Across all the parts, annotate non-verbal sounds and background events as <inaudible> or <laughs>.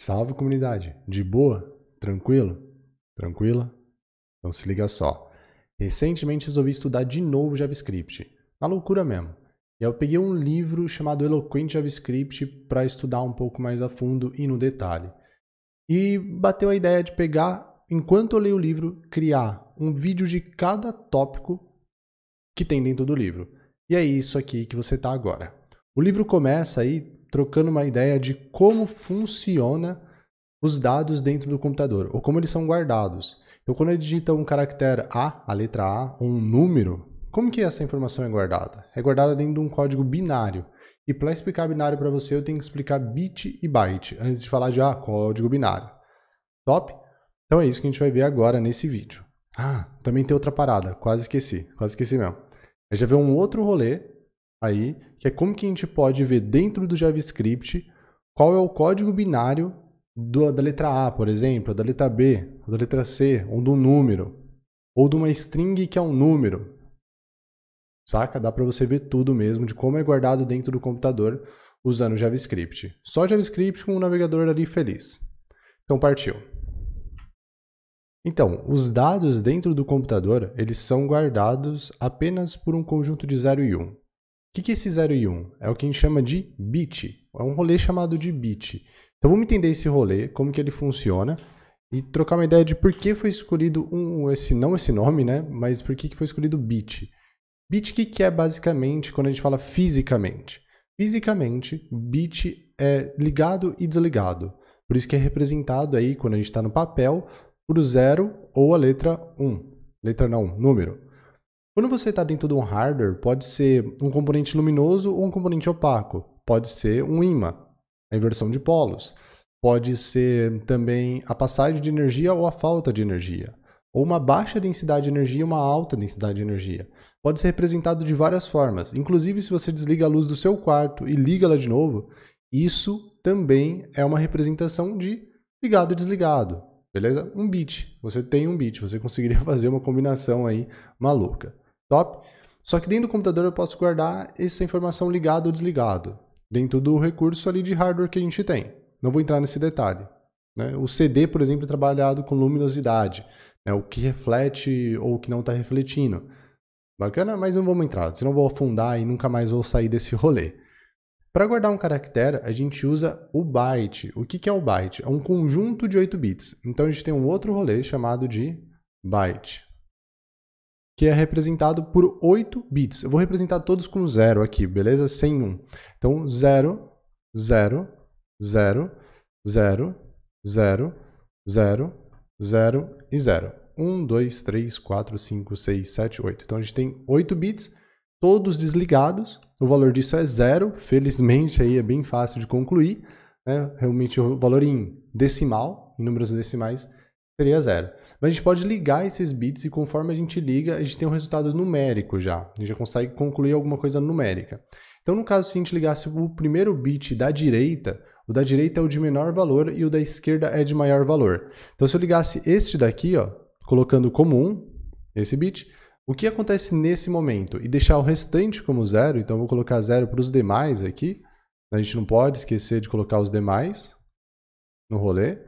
Salve comunidade! De boa? Tranquilo? Tranquila? Então se liga só. Recentemente resolvi estudar de novo JavaScript. Na loucura mesmo. E eu peguei um livro chamado Eloquente JavaScript para estudar um pouco mais a fundo e no detalhe. E bateu a ideia de pegar, enquanto eu leio o livro, criar um vídeo de cada tópico que tem dentro do livro. E é isso aqui que você está agora. O livro começa aí trocando uma ideia de como funciona os dados dentro do computador, ou como eles são guardados. Então, quando eu digito um caractere A, a letra A, ou um número, como que essa informação é guardada? É guardada dentro de um código binário. E para explicar binário para você, eu tenho que explicar bit e byte, antes de falar de ah, código binário. Top? Então é isso que a gente vai ver agora nesse vídeo. Ah, também tem outra parada, quase esqueci, quase esqueci mesmo. A gente vai ver um outro rolê aí, que é como que a gente pode ver dentro do JavaScript qual é o código binário do, da letra A, por exemplo, da letra B, da letra C, ou de um número, ou de uma string que é um número. Saca? Dá para você ver tudo mesmo de como é guardado dentro do computador usando JavaScript. Só JavaScript com o um navegador ali feliz. Então partiu. Então, os dados dentro do computador, eles são guardados apenas por um conjunto de 0 e 1. Um que, que é esse 0 e 1? Um? É o que a gente chama de bit. É um rolê chamado de bit. Então vamos entender esse rolê, como que ele funciona e trocar uma ideia de por que foi escolhido um, esse não esse nome, né? Mas por que, que foi escolhido bit? Bit que, que é basicamente quando a gente fala fisicamente. Fisicamente, bit é ligado e desligado. Por isso que é representado aí quando a gente está no papel por o zero ou a letra 1. Um. Letra não, número. Quando você está dentro de um hardware, pode ser um componente luminoso ou um componente opaco, pode ser um imã, a inversão de polos, pode ser também a passagem de energia ou a falta de energia, ou uma baixa densidade de energia e uma alta densidade de energia. Pode ser representado de várias formas, inclusive se você desliga a luz do seu quarto e liga ela de novo, isso também é uma representação de ligado e desligado, beleza? Um bit. Você tem um bit, você conseguiria <laughs> fazer uma combinação aí maluca. Top? Só que dentro do computador eu posso guardar essa informação ligada ou desligado, dentro do recurso ali de hardware que a gente tem. Não vou entrar nesse detalhe. Né? O CD, por exemplo, é trabalhado com luminosidade, né? o que reflete ou o que não está refletindo. Bacana, mas não vamos entrar, senão vou afundar e nunca mais vou sair desse <laughs> rolê. Para guardar um caractere, a gente usa o byte. O que, que é o byte? É um conjunto de 8 bits. Então a gente tem um outro rolê chamado de byte que é representado por 8 bits. Eu vou representar todos com zero aqui, beleza? Sem um. Então, 0, 0, 0, 0, 0, 0, 0 e 0. 1, 2, 3, 4, 5, 6, 7, 8. Então, a gente tem 8 bits, todos desligados. O valor disso é zero. Felizmente, aí é bem fácil de concluir. Né? Realmente, o valor em decimal, em números decimais, seria zero. Mas a gente pode ligar esses bits e conforme a gente liga, a gente tem um resultado numérico já. A gente já consegue concluir alguma coisa numérica. Então, no caso, se a gente ligasse o primeiro bit da direita, o da direita é o de menor valor e o da esquerda é de maior valor. Então, se eu ligasse este daqui, ó, colocando como 1, esse bit, o que acontece nesse momento? E deixar o restante como zero, então eu vou colocar zero para os demais aqui. A gente não pode esquecer de colocar os demais no rolê.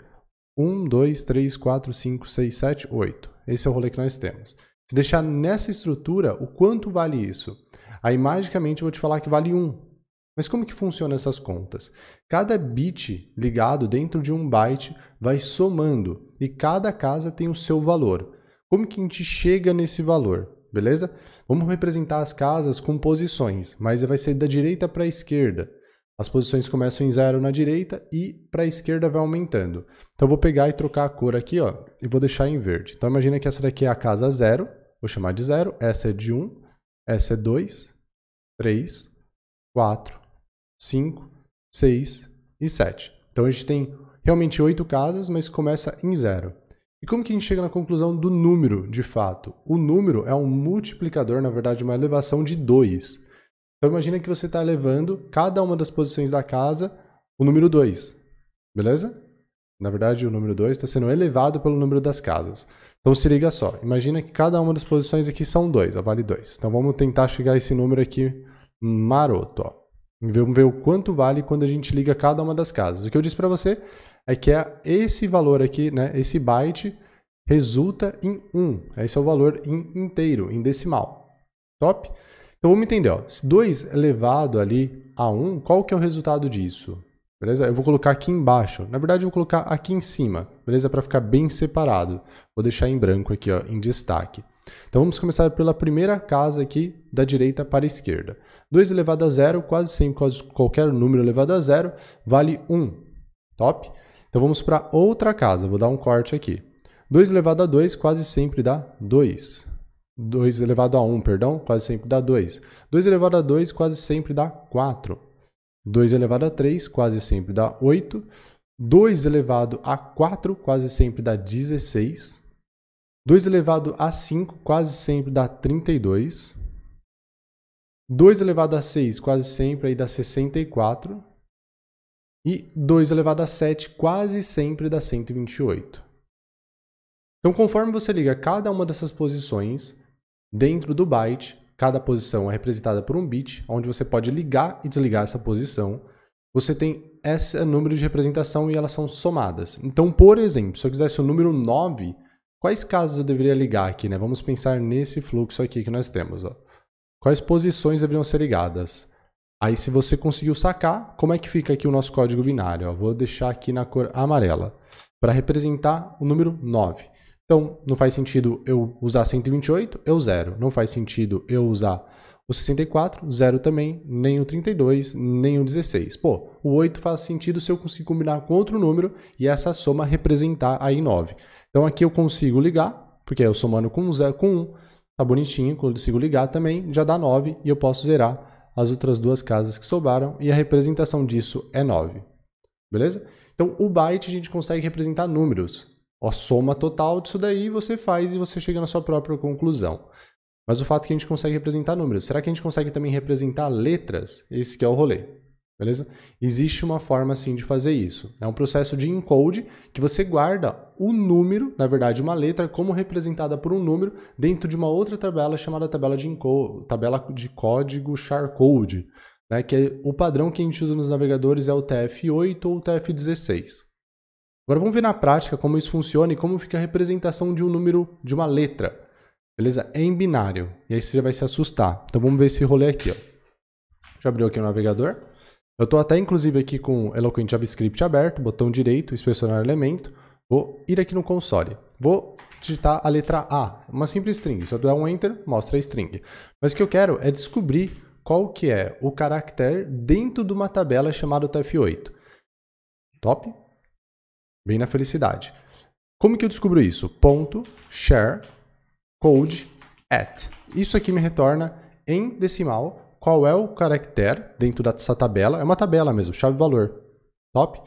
1, 2, 3, 4, 5, 6, 7, 8. Esse é o rolê que nós temos. Se deixar nessa estrutura, o quanto vale isso? Aí, magicamente, eu vou te falar que vale 1. Mas como que funcionam essas contas? Cada bit ligado dentro de um byte vai somando e cada casa tem o seu valor. Como que a gente chega nesse valor? Beleza? Vamos representar as casas com posições, mas vai ser da direita para a esquerda. As posições começam em zero na direita e para a esquerda vai aumentando. Então eu vou pegar e trocar a cor aqui, ó, e vou deixar em verde. Então imagina que essa daqui é a casa zero, vou chamar de zero. essa é de 1, um, essa é 2, 3, 4, 5, 6 e 7. Então a gente tem realmente oito casas, mas começa em zero. E como que a gente chega na conclusão do número de fato? O número é um multiplicador, na verdade, uma elevação de 2. Então imagina que você está elevando cada uma das posições da casa o número 2, beleza? Na verdade, o número 2 está sendo elevado pelo número das casas. Então se liga só, imagina que cada uma das posições aqui são 2, vale 2. Então vamos tentar chegar a esse número aqui maroto. Ó. Vamos ver o quanto vale quando a gente liga cada uma das casas. O que eu disse para você é que é esse valor aqui, né, esse byte, resulta em 1. Um. Esse é o valor inteiro, em decimal. Top? Então vamos entender, ó, se 2 elevado é ali a 1, um, qual que é o resultado disso? Beleza? Eu vou colocar aqui embaixo. Na verdade, eu vou colocar aqui em cima, beleza? Para ficar bem separado. Vou deixar em branco aqui, ó, em destaque. Então vamos começar pela primeira casa aqui, da direita para a esquerda. 2 elevado é a zero, quase sempre quase qualquer número elevado a zero, vale 1. Um. Top? Então vamos para outra casa, vou dar um corte aqui. 2 elevado a 2 quase sempre dá 2. 2 elevado a 1, perdão, quase sempre dá 2. 2 elevado a 2 quase sempre dá 4. 2 elevado a 3 quase sempre dá 8. 2 elevado a 4 quase sempre dá 16. 2 elevado a 5 quase sempre dá 32. 2 elevado a 6 quase sempre aí dá 64. E 2 elevado a 7 quase sempre dá 128. Então, conforme você liga cada uma dessas posições, Dentro do byte, cada posição é representada por um bit, onde você pode ligar e desligar essa posição. Você tem esse número de representação e elas são somadas. Então, por exemplo, se eu quisesse o número 9, quais casas eu deveria ligar aqui? Né? Vamos pensar nesse fluxo aqui que nós temos. Ó. Quais posições deveriam ser ligadas? Aí, se você conseguiu sacar, como é que fica aqui o nosso código binário? Ó? Vou deixar aqui na cor amarela para representar o número 9. Então, não faz sentido eu usar 128, eu zero. Não faz sentido eu usar o 64, zero também, nem o 32, nem o 16. Pô, o 8 faz sentido se eu conseguir combinar com outro número e essa soma representar aí 9. Então, aqui eu consigo ligar, porque eu somando com zero, com 1, tá bonitinho, consigo ligar também, já dá 9 e eu posso zerar as outras duas casas que sobraram e a representação disso é 9. Beleza? Então, o byte a gente consegue representar números a soma total disso daí você faz e você chega na sua própria conclusão. Mas o fato é que a gente consegue representar números. Será que a gente consegue também representar letras? Esse que é o rolê. Beleza? Existe uma forma sim de fazer isso. É um processo de encode que você guarda o número, na verdade, uma letra como representada por um número dentro de uma outra tabela chamada tabela de, encode, tabela de código charcode, né? que é o padrão que a gente usa nos navegadores é o TF8 ou o TF16. Agora vamos ver na prática como isso funciona e como fica a representação de um número de uma letra. Beleza? É em binário. E aí você vai se assustar. Então vamos ver esse rolê aqui. Ó. Deixa eu abrir aqui o navegador. Eu estou até inclusive aqui com o Eloquent JavaScript aberto, botão direito, inspecionar elemento. Vou ir aqui no console. Vou digitar a letra A, uma simples string. Se eu der um enter, mostra a string. Mas o que eu quero é descobrir qual que é o caractere dentro de uma tabela chamada TF8. Top? bem na felicidade. Como que eu descubro isso? Ponto share code at. Isso aqui me retorna em decimal qual é o caractere dentro dessa tabela. É uma tabela mesmo, chave valor. Top?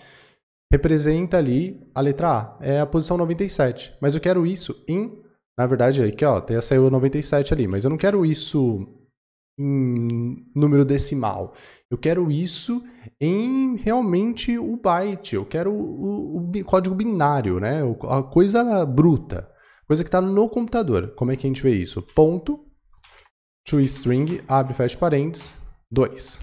Representa ali a letra A, é a posição 97. Mas eu quero isso em, na verdade, aqui ó, até saiu 97 ali, mas eu não quero isso em número decimal. Eu quero isso em realmente o byte. Eu quero o, o, o código binário, né? A coisa bruta, coisa que está no computador. Como é que a gente vê isso? Ponto toString abre fecha parênteses 2.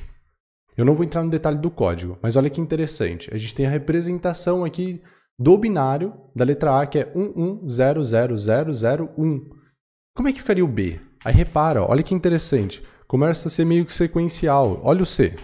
Eu não vou entrar no detalhe do código, mas olha que interessante. A gente tem a representação aqui do binário da letra A, que é 1100001. Como é que ficaria o B? Aí repara, olha que interessante começa a ser meio que sequencial. Olha o C.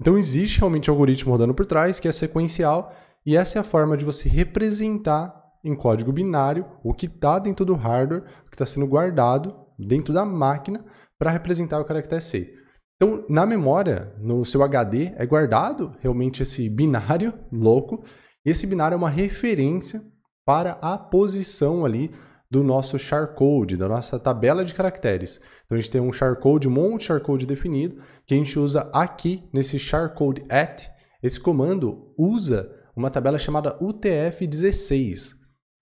Então existe realmente um algoritmo rodando por trás que é sequencial e essa é a forma de você representar em código binário o que está dentro do hardware, o que está sendo guardado dentro da máquina para representar o caractere C. Então, na memória, no seu HD, é guardado realmente esse binário <laughs> louco. Esse binário é uma referência para a posição ali do nosso charcode, da nossa tabela de caracteres. Então a gente tem um charcode, um monte de charcode definido, que a gente usa aqui nesse charcode at. Esse comando usa uma tabela chamada UTF-16,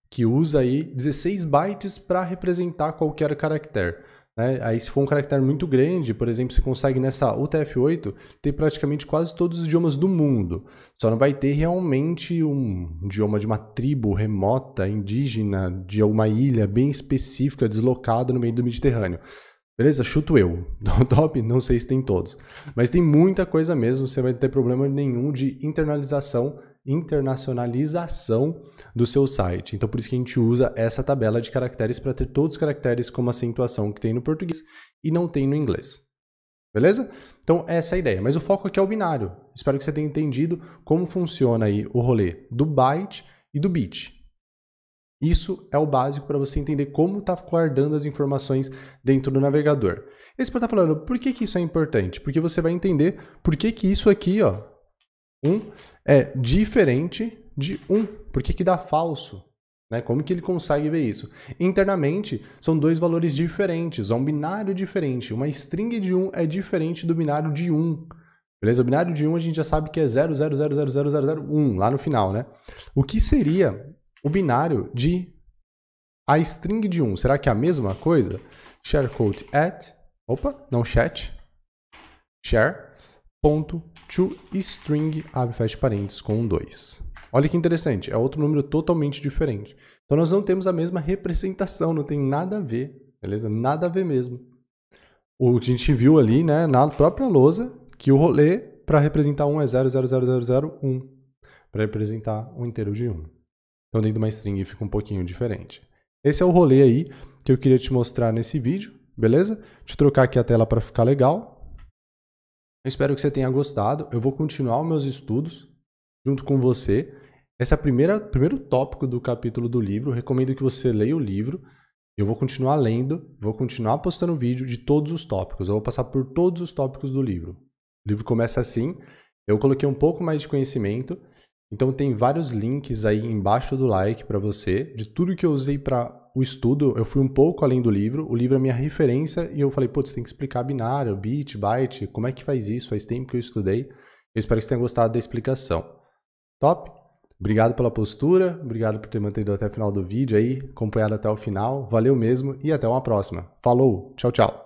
que usa aí 16 bytes para representar qualquer caractere. Né? Aí, se for um caractere muito grande, por exemplo, você consegue nessa UTF-8 ter praticamente quase todos os idiomas do mundo. Só não vai ter realmente um idioma de uma tribo remota, indígena, de alguma ilha bem específica, deslocada no meio do Mediterrâneo. Beleza? Chuto eu. <laughs> Top? Não sei se tem todos. Mas tem muita coisa mesmo, você vai ter problema nenhum de internalização internacionalização do seu site. Então, por isso que a gente usa essa tabela de caracteres para ter todos os caracteres como acentuação que tem no português e não tem no inglês. Beleza? Então, essa é a ideia. Mas o foco aqui é o binário. Espero que você tenha entendido como funciona aí o rolê do byte e do bit. Isso é o básico para você entender como está guardando as informações dentro do navegador. Esse para estar tá falando, por que, que isso é importante? Porque você vai entender por que, que isso aqui ó, um é diferente de um. Por que, que dá falso? Né? Como que ele consegue ver isso? Internamente, são dois valores diferentes, é um binário diferente. Uma string de 1 um é diferente do binário de 1. Um. Beleza? O binário de 1 um a gente já sabe que é 0000001, lá no final, né? O que seria o binário de a string de 1? Será que é a mesma coisa? Share code at, opa, não chat, share, toString string, abre fecha parênteses com um 2. Olha que interessante, é outro número totalmente diferente. Então nós não temos a mesma representação, não tem nada a ver, beleza? Nada a ver mesmo. O que a gente viu ali, né, na própria lousa, que o rolê para representar 1 é 00001, para representar um inteiro de 1. Então dentro de uma string fica um pouquinho diferente. Esse é o rolê aí que eu queria te mostrar nesse vídeo, beleza? Deixa eu trocar aqui a tela para ficar legal. Eu espero que você tenha gostado. Eu vou continuar os meus estudos junto com você. Esse é o primeiro tópico do capítulo do livro. Eu recomendo que você leia o livro. Eu vou continuar lendo, vou continuar postando vídeo de todos os tópicos. Eu vou passar por todos os tópicos do livro. O livro começa assim. Eu coloquei um pouco mais de conhecimento. Então tem vários links aí embaixo do like para você de tudo que eu usei para o estudo, eu fui um pouco além do livro, o livro é minha referência e eu falei, putz, tem que explicar binário, bit, byte, como é que faz isso? Faz tempo que eu estudei. Eu espero que você tenha gostado da explicação. Top? Obrigado pela postura, obrigado por ter mantido até o final do vídeo aí, acompanhado até o final. Valeu mesmo e até uma próxima. Falou, tchau, tchau.